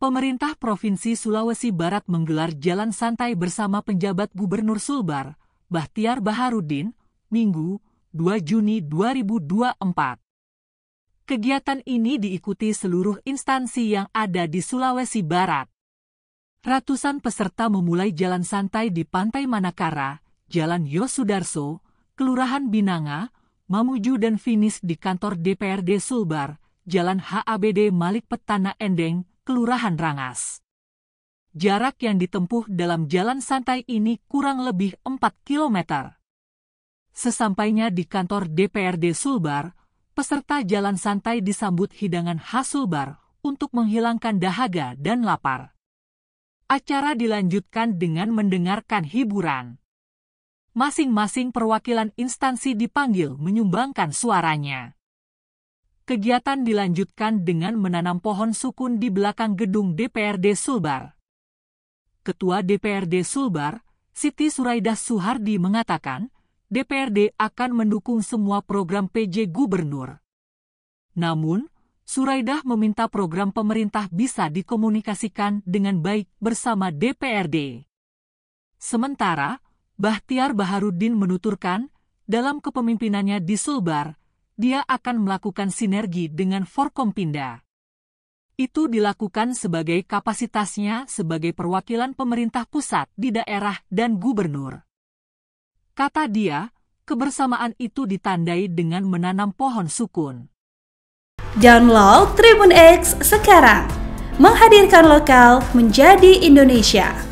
pemerintah Provinsi Sulawesi Barat menggelar jalan santai bersama penjabat Gubernur Sulbar, Bahtiar Baharudin, Minggu, 2 Juni 2024. Kegiatan ini diikuti seluruh instansi yang ada di Sulawesi Barat. Ratusan peserta memulai jalan santai di Pantai Manakara, Jalan Yosudarso, Kelurahan Binanga, Mamuju dan finish di kantor DPRD Sulbar, Jalan HABD Malik Petana Endeng, Kelurahan Rangas. Jarak yang ditempuh dalam jalan santai ini kurang lebih 4 km. Sesampainya di kantor DPRD Sulbar, peserta jalan santai disambut hidangan khas Sulbar untuk menghilangkan dahaga dan lapar. Acara dilanjutkan dengan mendengarkan hiburan. Masing-masing perwakilan instansi dipanggil menyumbangkan suaranya. Kegiatan dilanjutkan dengan menanam pohon sukun di belakang gedung DPRD Sulbar. Ketua DPRD Sulbar, Siti Suraidah Suhardi mengatakan, DPRD akan mendukung semua program PJ Gubernur. Namun, Suraidah meminta program pemerintah bisa dikomunikasikan dengan baik bersama DPRD. Sementara, Bahtiar Baharudin menuturkan, dalam kepemimpinannya di Sulbar, dia akan melakukan sinergi dengan Forkompinda. Itu dilakukan sebagai kapasitasnya sebagai perwakilan pemerintah pusat di daerah dan gubernur. Kata dia, kebersamaan itu ditandai dengan menanam pohon sukun. Download Tribun X sekarang, menghadirkan lokal menjadi Indonesia.